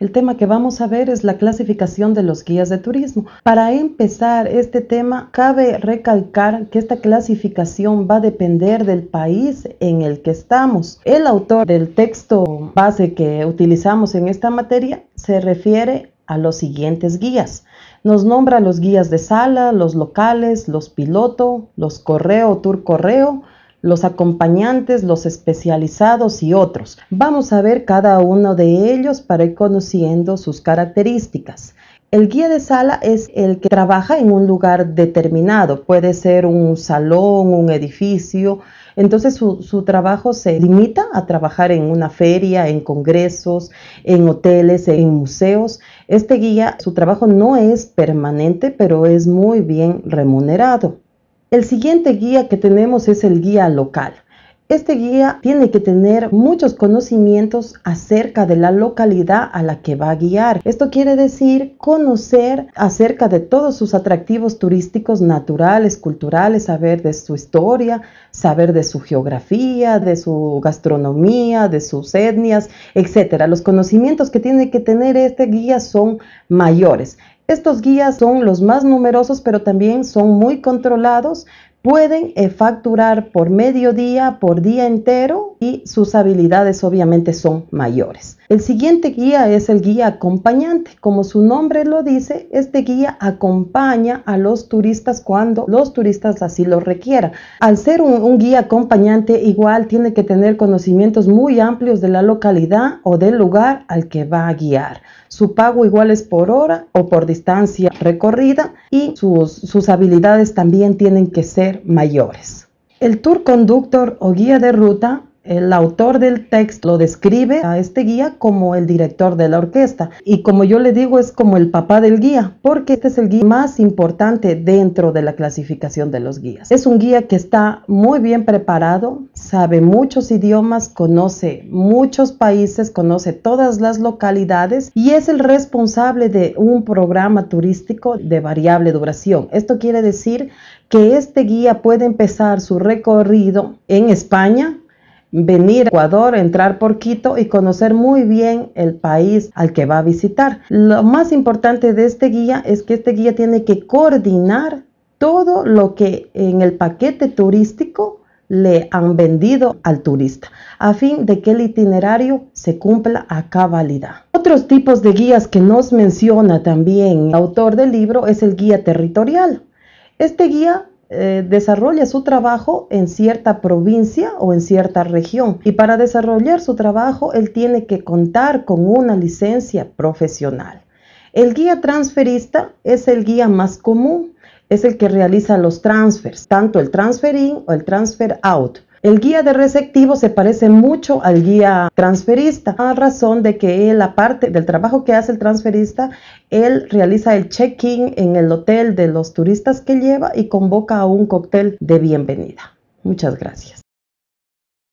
El tema que vamos a ver es la clasificación de los guías de turismo. Para empezar este tema, cabe recalcar que esta clasificación va a depender del país en el que estamos. El autor del texto base que utilizamos en esta materia se refiere a los siguientes guías. Nos nombra los guías de sala, los locales, los piloto, los correo, tour correo, los acompañantes, los especializados y otros. Vamos a ver cada uno de ellos para ir conociendo sus características. El guía de sala es el que trabaja en un lugar determinado, puede ser un salón, un edificio, entonces su, su, trabajo se limita a trabajar en una feria, en congresos, en hoteles, en museos. Este guía, su trabajo no es permanente, pero es muy bien remunerado. El siguiente guía que tenemos es el guía local. Este guía tiene que tener muchos conocimientos acerca de la localidad a la que va a guiar. Esto quiere decir conocer acerca de todos sus atractivos turísticos naturales, culturales, saber de su historia, saber de su geografía, de su gastronomía, de sus etnias, etc. Los conocimientos que tiene que tener este guía son mayores. Estos guías son los más numerosos, pero también son muy controlados. Pueden eh, facturar por mediodía, por día entero y sus habilidades obviamente son mayores. El siguiente guía es el guía acompañante. Como su nombre lo dice, este guía acompaña a los turistas cuando los turistas así lo requieran. Al ser un, guía acompañante, igual tiene que tener conocimientos muy amplios de la localidad o del lugar al que va a guiar. Su pago igual es por hora o por distancia recorrida y sus, sus habilidades también tienen que ser mayores. El tour conductor o guía de ruta el autor del texto lo describe a este guía como el director de la orquesta y como yo le digo es como el papá del guía porque este es el guía más importante dentro de la clasificación de los guías. Es un guía que está muy bien preparado, sabe muchos idiomas, conoce muchos países, conoce todas las localidades y es el responsable de un programa turístico de variable duración. Esto quiere decir que este guía puede empezar su recorrido en España, venir a Ecuador, entrar por Quito y conocer muy bien el país al que va a visitar. Lo más importante de este guía es que este guía tiene que coordinar todo lo que en el paquete turístico le han vendido al turista, a fin de que el itinerario se cumpla a cabalidad. Otros tipos de guías que nos menciona también el autor del libro es el guía territorial. Este guía eh, desarrolla su trabajo en cierta provincia o en cierta región. Y para desarrollar su trabajo, él tiene que contar con una licencia profesional. El guía transferista es el guía más común, es el que realiza los transfers, tanto el transfer in o el transfer out. El guía de receptivo se parece mucho al guía transferista, a razón de que él, aparte del trabajo que hace el transferista, él realiza el check-in en el hotel de los turistas que lleva y convoca a un cóctel de bienvenida. Muchas gracias.